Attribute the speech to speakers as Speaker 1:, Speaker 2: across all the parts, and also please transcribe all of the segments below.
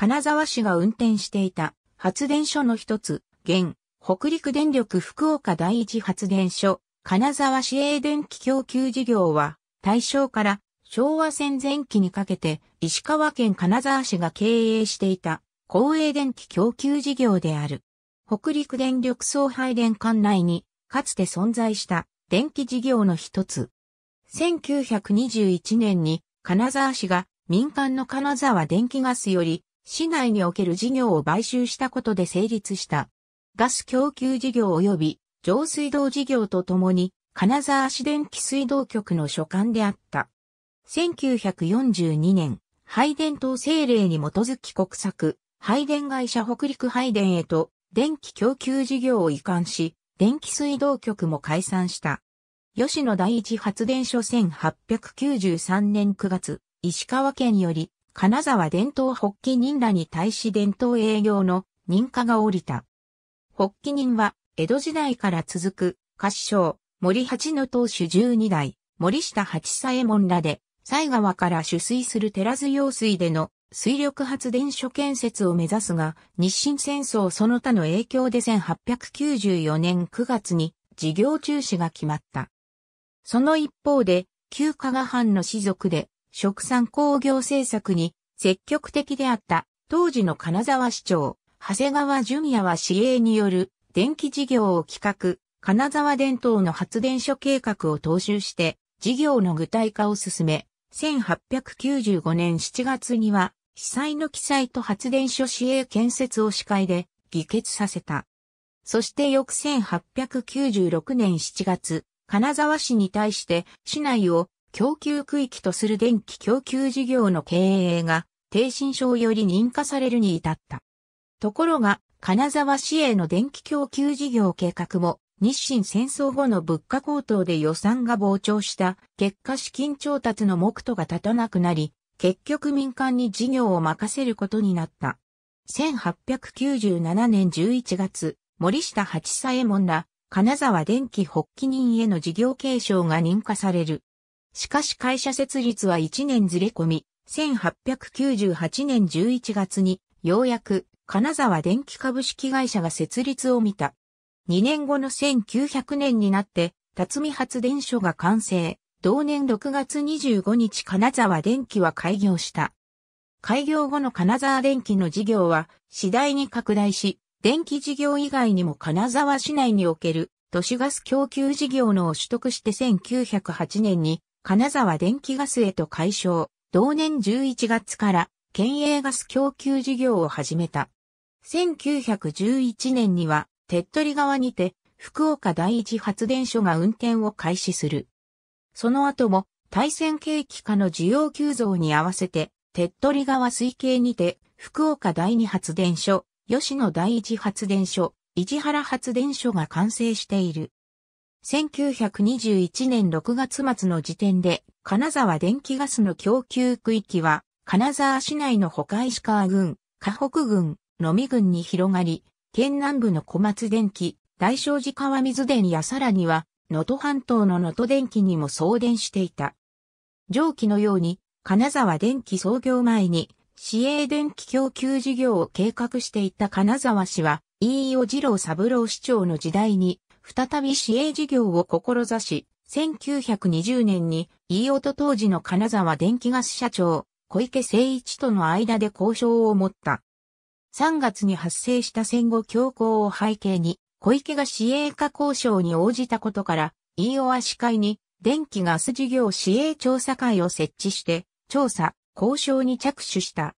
Speaker 1: 金沢市が運転していた発電所の一つ、現、北陸電力福岡第一発電所、金沢市営電気供給事業は、大正から昭和戦前期にかけて石川県金沢市が経営していた公営電気供給事業である。北陸電力送配電管内にかつて存在した電気事業の一つ。1921年に金沢市が民間の金沢電気ガスより市内における事業を買収したことで成立した。ガス供給事業及び上水道事業とともに、金沢市電気水道局の所管であった。1942年、配電等政令に基づき国策、配電会社北陸配電へと電気供給事業を移管し、電気水道局も解散した。吉野第一発電所1893年9月、石川県より金沢伝統発起人らに対し伝統営業の認可が下りた。発起人は、江戸時代から続く、子商、森八の当主十二代、森下八左衛門らで、西川から取水する寺津用水での水力発電所建設を目指すが、日清戦争その他の影響で1894年9月に事業中止が決まった。その一方で、旧加賀藩の士族で、食産工業政策に積極的であった当時の金沢市長、長谷川淳也は市営による電気事業を企画、金沢伝統の発電所計画を踏襲して事業の具体化を進め、1895年7月には被災の記載と発電所市営建設を司会で議決させた。そして翌1896年7月、金沢市に対して市内を供給区域とする電気供給事業の経営が、低信症より認可されるに至った。ところが、金沢市営の電気供給事業計画も、日清戦争後の物価高騰で予算が膨張した結果資金調達の目途が立たなくなり、結局民間に事業を任せることになった。1897年11月、森下八左衛門ら、金沢電気発起人への事業継承が認可される。しかし会社設立は1年ずれ込み、1898年11月に、ようやく、金沢電気株式会社が設立を見た。2年後の1900年になって、辰巳発電所が完成。同年6月25日金沢電気は開業した。開業後の金沢電気の事業は次第に拡大し、電気事業以外にも金沢市内における都市ガス供給事業のを取得して1908年に金沢電気ガスへと解消、同年11月から県営ガス供給事業を始めた。1911年には、手っ取り側にて、福岡第一発電所が運転を開始する。その後も、対戦景気化の需要急増に合わせて、手っ取り側推計にて、福岡第二発電所、吉野第一発電所、市原発電所が完成している。1921年6月末の時点で、金沢電気ガスの供給区域は、金沢市内の他石川郡、河北郡、野見郡に広がり、県南部の小松電気、大正寺川水電やさらには、能登半島の能登電気にも送電していた。上記のように、金沢電気創業前に、市営電気供給事業を計画していた金沢市は、飯尾二郎三郎市長の時代に、再び市営事業を志し、1920年に飯尾と当時の金沢電気ガス社長、小池誠一との間で交渉を持った。3月に発生した戦後強行を背景に、小池が市営化交渉に応じたことから、飯尾は市会に電気ガス事業市営調査会を設置して、調査、交渉に着手した。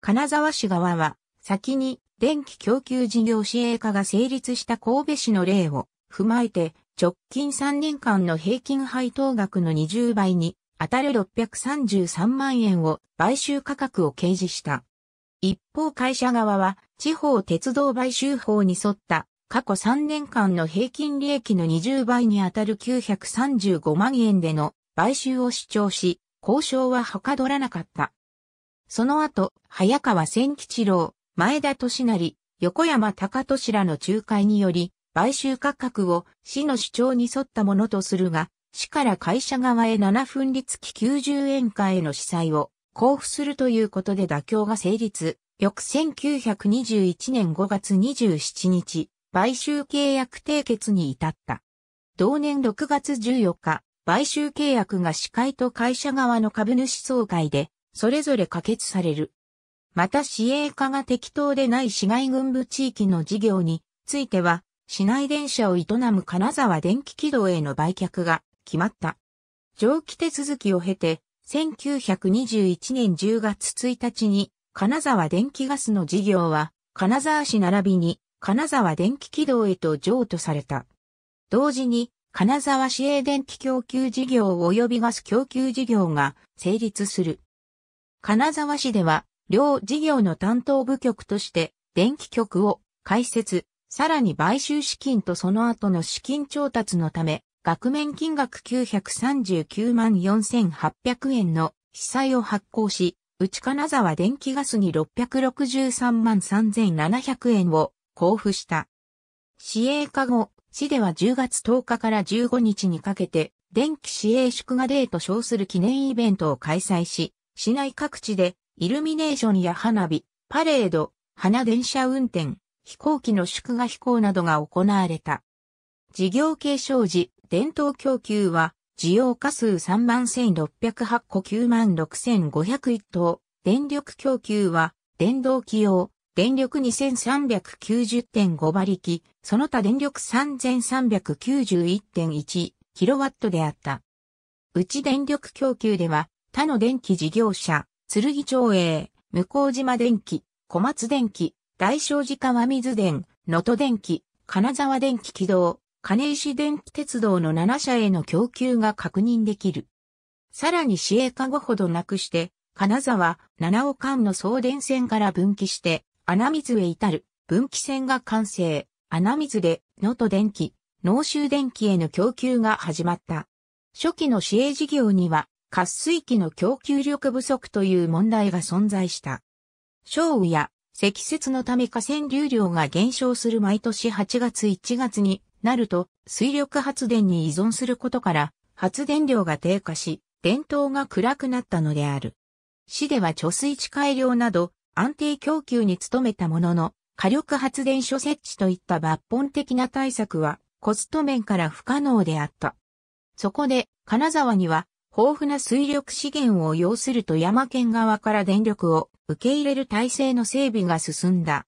Speaker 1: 金沢市側は、先に電気供給事業市営化が成立した神戸市の例を踏まえて、直近3年間の平均配当額の20倍に、当たる633万円を買収価格を掲示した。一方会社側は、地方鉄道買収法に沿った、過去3年間の平均利益の20倍に当たる935万円での買収を主張し、交渉ははかどらなかった。その後、早川千吉郎、前田利成、横山隆俊らの仲介により、買収価格を市の主張に沿ったものとするが、市から会社側へ7分立期き90円下への司祭を交付するということで妥協が成立。翌1921年5月27日、買収契約締結に至った。同年6月14日、買収契約が司会と会社側の株主総会で、それぞれ可決される。また市営化が適当でない市外軍部地域の事業については、市内電車を営む金沢電気軌道への売却が決まった。蒸気手続きを経て、1921年10月1日に、金沢電気ガスの事業は、金沢市並びに、金沢電気軌道へと譲渡された。同時に、金沢市営電気供給事業及びガス供給事業が成立する。金沢市では、両事業の担当部局として、電気局を開設、さらに買収資金とその後の資金調達のため、額面金額939万4800円の被災を発行し、内金沢電気ガスに663万3700円を交付した。市営化後、市では10月10日から15日にかけて、電気市営祝賀デーと称する記念イベントを開催し、市内各地でイルミネーションや花火、パレード、花電車運転、飛行機の祝賀飛行などが行われた。事業継承時、伝統供給は、需要加数3万1608個9万6501等、電力供給は、電動機用、電力2390.5馬力、その他電力3391.1キロワットであった。うち電力供給では、他の電気事業者、剣町営、向島電機、小松電機、大正寺川水電、能登電気、金沢電気軌道、金石電気鉄道の7社への供給が確認できる。さらに市営化後ほどなくして、金沢、七尾間の送電線から分岐して、穴水へ至る分岐線が完成、穴水で、能登電気、農州電気への供給が始まった。初期の市営事業には、滑水器の供給力不足という問題が存在した。や積雪のため河川流量が減少する毎年8月1月になると水力発電に依存することから発電量が低下し電灯が暗くなったのである。市では貯水池改良など安定供給に努めたものの火力発電所設置といった抜本的な対策はコスト面から不可能であった。そこで金沢には豊富な水力資源を要すると山県側から電力を受け入れる体制の整備が進んだ。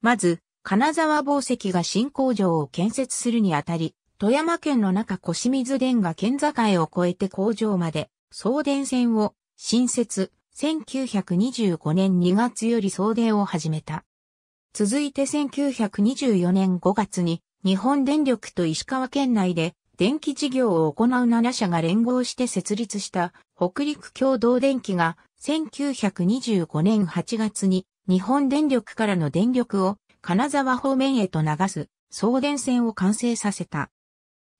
Speaker 1: まず、金沢宝石が新工場を建設するにあたり、富山県の中小清水電が県境を越えて工場まで送電線を新設、1925年2月より送電を始めた。続いて1924年5月に日本電力と石川県内で電気事業を行う7社が連合して設立した北陸共同電気が1925年8月に日本電力からの電力を金沢方面へと流す送電線を完成させた。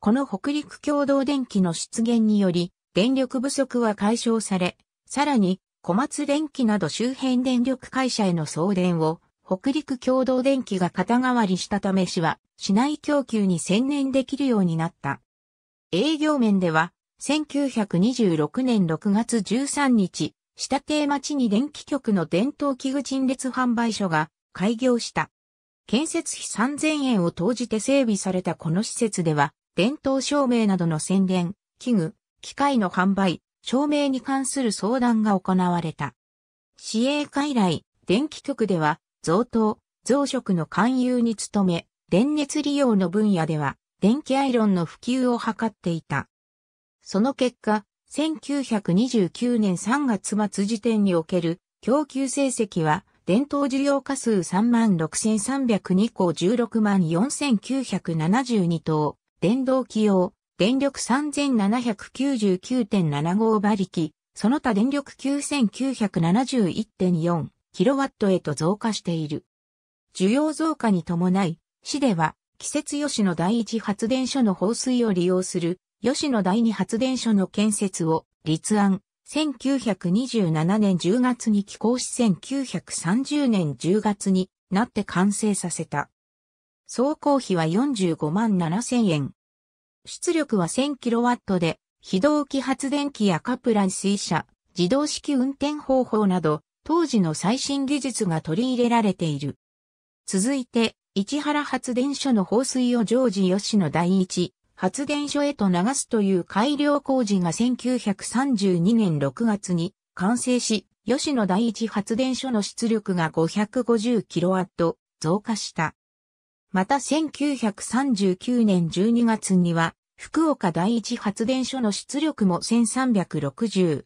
Speaker 1: この北陸共同電気の出現により電力不足は解消され、さらに小松電気など周辺電力会社への送電を北陸共同電気が肩代わりしたため市は市内供給に専念できるようになった。営業面では1926年6月13日、下邸町に電気局の伝統器具陳列販売所が開業した。建設費3000円を投じて整備されたこの施設では、伝統照明などの宣伝、器具、機械の販売、照明に関する相談が行われた。市営化以来、電気局では、贈答、増殖の勧誘に努め、電熱利用の分野では、電気アイロンの普及を図っていた。その結果、1929年3月末時点における供給成績は、伝統需要家数36,302個164,972等、電動機用、電力3799.75馬力、その他電力9971.4キロワットへと増加している。需要増加に伴い、市では季節吉の第一発電所の放水を利用する吉野第二発電所の建設を立案。1927年10月に起工し1930年10月になって完成させた。総工費は45万7千円。出力は 1000kW で、非同期発電機やカプラン水車、自動式運転方法など、当時の最新技術が取り入れられている。続いて、市原発電所の放水を常時吉野第一発電所へと流すという改良工事が1932年6月に完成し、吉野第一発電所の出力が 550kW 増加した。また1939年12月には、福岡第一発電所の出力も 1360kW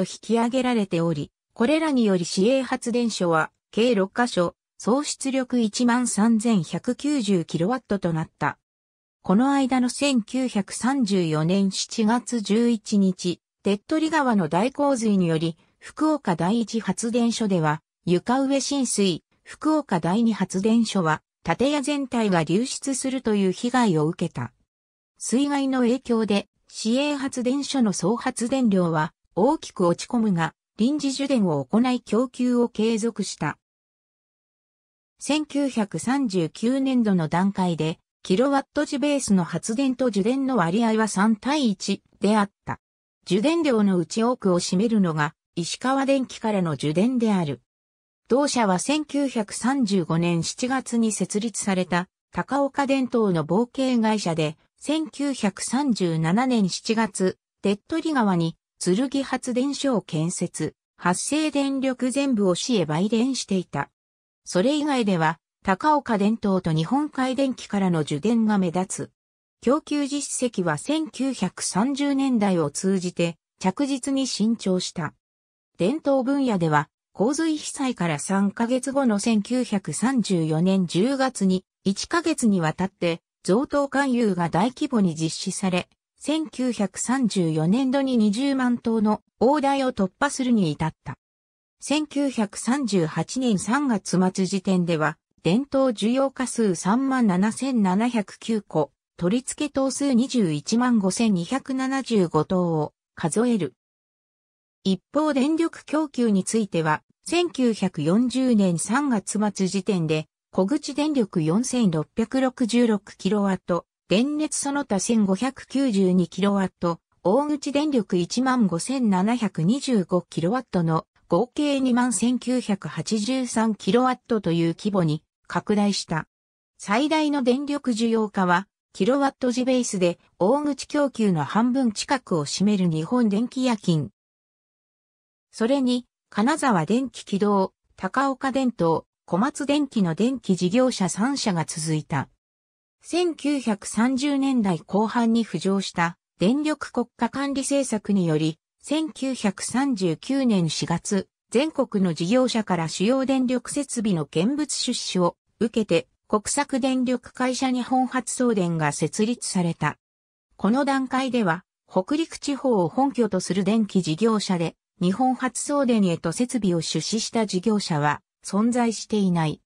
Speaker 1: 引き上げられており、これらにより市営発電所は計6カ所、総出力 13190kW となった。この間の1934年7月11日、手っ取り川の大洪水により、福岡第一発電所では、床上浸水、福岡第二発電所は、建屋全体が流出するという被害を受けた。水害の影響で、市営発電所の総発電量は大きく落ち込むが、臨時受電を行い供給を継続した。1939年度の段階で、キロワット時ベースの発電と受電の割合は3対1であった。受電量のうち多くを占めるのが石川電機からの受電である。同社は1935年7月に設立された高岡電灯の冒険会社で、1937年7月、手取川に剣発電所を建設、発生電力全部を市へ売電していた。それ以外では、高岡伝統と日本海電機からの受電が目立つ。供給実績は1930年代を通じて着実に伸長した。伝統分野では、洪水被災から3ヶ月後の1934年10月に1ヶ月にわたって贈答勧誘が大規模に実施され、1934年度に20万頭の大台を突破するに至った。1938年3月末時点では、伝統需要家数37,709個、取り付け等数215,275等を数える。一方電力供給については、1940年3月末時点で、小口電力 4666kW、電熱その他 1592kW、大口電力 15725kW の合計 21983kW という規模に拡大した。最大の電力需要化は、キロワット時ベースで大口供給の半分近くを占める日本電気夜勤。それに、金沢電気軌道、高岡電灯、小松電気の電気事業者3社が続いた。1930年代後半に浮上した電力国家管理政策により、1939年4月、全国の事業者から主要電力設備の見物出資を受けて国策電力会社日本発送電が設立された。この段階では北陸地方を本拠とする電気事業者で日本発送電へと設備を出資した事業者は存在していない。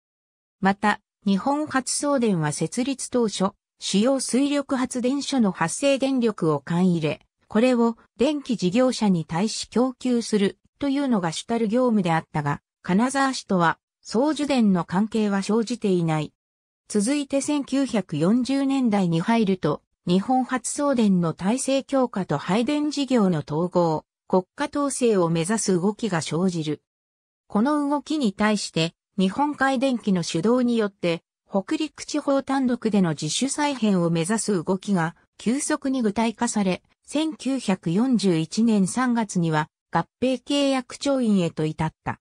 Speaker 1: また、日本発送電は設立当初、主要水力発電所の発生電力を買い入れ、これを電気事業者に対し供給するというのが主たる業務であったが、金沢市とは、総受伝の関係は生じていない。続いて1940年代に入ると、日本初送電の体制強化と配電事業の統合、国家統制を目指す動きが生じる。この動きに対して、日本海電機の主導によって、北陸地方単独での自主再編を目指す動きが急速に具体化され、1941年3月には合併契約調印へと至った。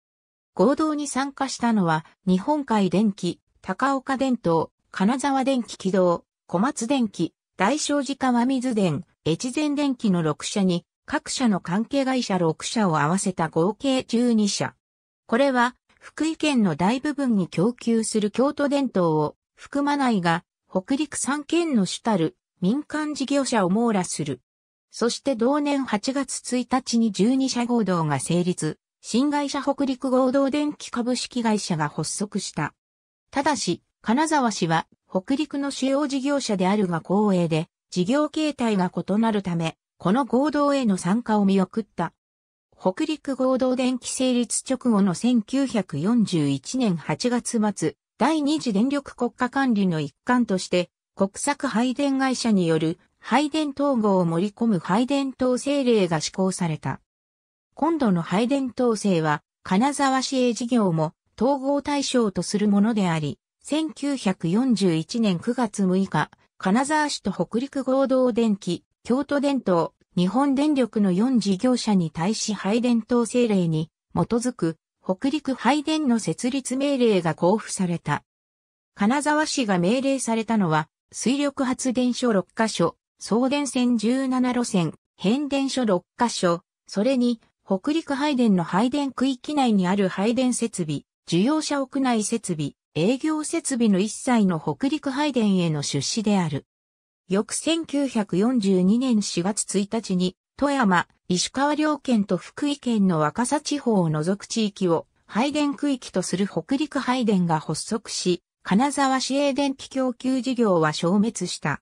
Speaker 1: 合同に参加したのは、日本海電機、高岡電灯、金沢電機軌道、小松電機、大正寺川水電、越前電機の6社に、各社の関係会社6社を合わせた合計12社。これは、福井県の大部分に供給する京都電灯を含まないが、北陸3県の主たる民間事業者を網羅するそして同年8月1日に12社合同が成立、新会社北陸合同電気株式会社が発足した。ただし、金沢市は北陸の主要事業者であるが公営で、事業形態が異なるため、この合同への参加を見送った。北陸合同電気成立直後の1941年8月末、第二次電力国家管理の一環として、国策配電会社による配電統合を盛り込む配電統制令が施行された。今度の配電統制は、金沢市営事業も統合対象とするものであり、1941年9月6日、金沢市と北陸合同電気、京都電灯、日本電力の4事業者に対し配電統制令に基づく北陸配電の設立命令が交付された。金沢市が命令されたのは水力発電所6カ所、送電線17路線、変電所6カ所、それに、北陸配電の配電区域内にある配電設備、需要者屋内設備、営業設備の一切の北陸配電への出資である。翌1942年4月1日に、富山、石川両県と福井県の若狭地方を除く地域を配電区域とする北陸配電が発足し、金沢市営電気供給事業は消滅した。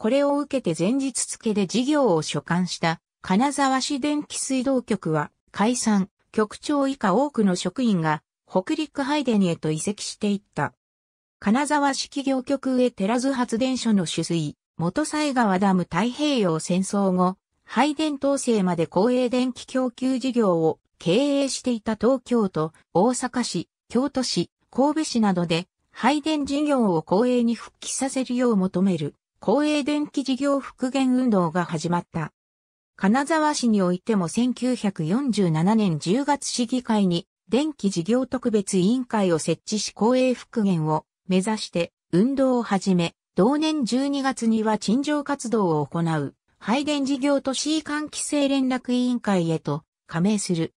Speaker 1: これを受けて前日付で事業を所管した金沢市電気水道局は解散、局長以下多くの職員が北陸ハイデンへと移籍していった。金沢市企業局へ寺津発電所の取水、元西川ダム太平洋戦争後、配電統制まで公営電気供給事業を経営していた東京都、大阪市、京都市、神戸市などで配電事業を公営に復帰させるよう求める公営電気事業復元運動が始まった。金沢市においても1947年10月市議会に電気事業特別委員会を設置し公営復元を目指して運動を始め、同年12月には陳情活動を行う配電事業都市間規制連絡委員会へと加盟する。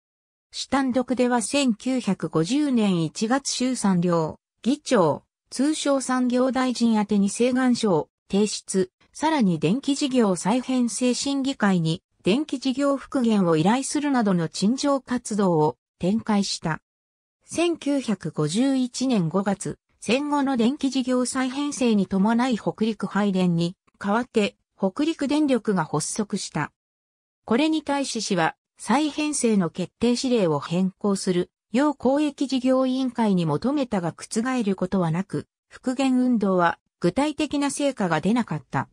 Speaker 1: 主単独では1950年1月衆参両議長、通商産業大臣宛に請願書を提出、さらに電気事業再編成審議会に電気事業復元を依頼するなどの陳情活動を展開した。1951年5月、戦後の電気事業再編成に伴い北陸配電に代わって北陸電力が発足した。これに対し市は再編成の決定指令を変更する要公益事業委員会に求めたが覆ることはなく、復元運動は具体的な成果が出なかった。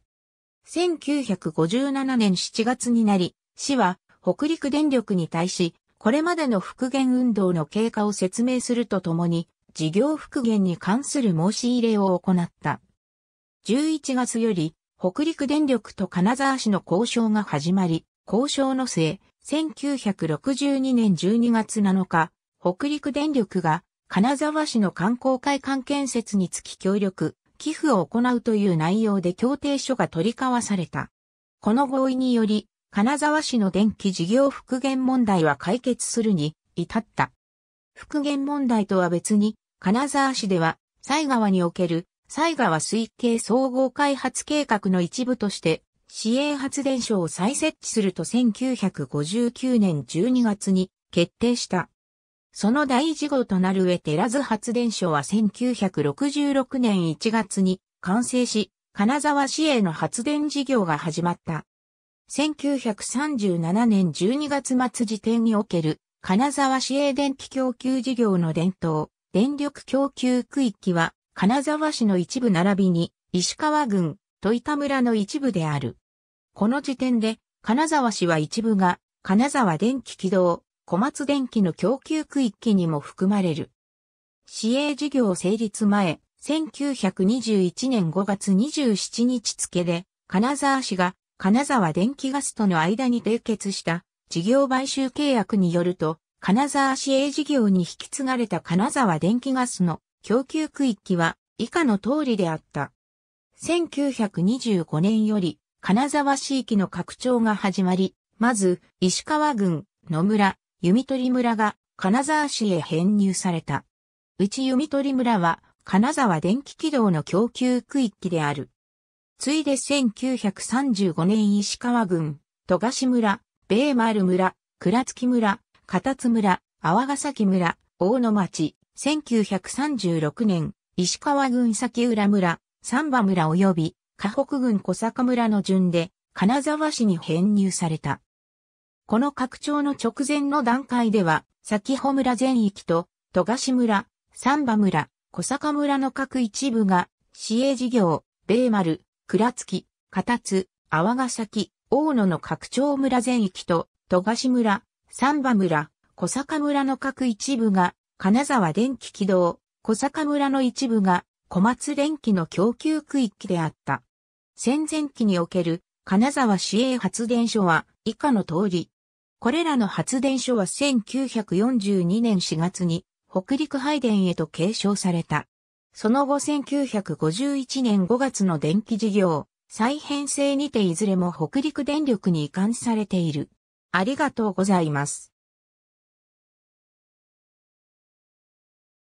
Speaker 1: 1957年7月になり、市は北陸電力に対し、これまでの復元運動の経過を説明するとともに、事業復元に関する申し入れを行った。11月より、北陸電力と金沢市の交渉が始まり、交渉の末、1962年12月7日、北陸電力が金沢市の観光会館建設につき協力、寄付を行うという内容で協定書が取り交わされた。この合意により、金沢市の電気事業復元問題は解決するに至った。復元問題とは別に、金沢市では、西川における西川水系総合開発計画の一部として、市営発電所を再設置すると1959年12月に決定した。その第一号となる上テラズ発電所は1966年1月に完成し、金沢市営の発電事業が始まった。1937年12月末時点における金沢市営電気供給事業の伝統、電力供給区域は金沢市の一部並びに石川郡、戸板村の一部である。この時点で金沢市は一部が金沢電気軌道小松電機の供給区域にも含まれる。市営事業成立前、1921年5月27日付で、金沢市が金沢電気ガスとの間に締結した事業買収契約によると、金沢市営事業に引き継がれた金沢電気ガスの供給区域は以下の通りであった。1925年より金沢市域の拡張が始まり、まず石川郡野村、弓取村が金沢市へ編入された。内弓取村は金沢電気軌道の供給区域である。ついで1935年石川郡、戸賀村、米丸村、倉月村、片津村、泡ヶ崎村、大野町、1936年、石川郡崎浦村、三馬村及び、河北郡小坂村の順で、金沢市に編入された。この拡張の直前の段階では、先穂村全域と、戸賀村、三馬村、小坂村の各一部が、市営事業、米丸、倉月、片津、波ヶ崎、大野の拡張村全域と、戸賀村、三馬村、小坂村の各一部が、金沢電気軌道、小坂村の一部が、小松電気の供給区域であった。戦前期における、金沢市営発電所は、以下の通り、これらの発電所は1942年4月に北陸配電へと継承された。その後1951年5月の電気事業、再編成にていずれも北陸電力に移管されている。ありがとうございます。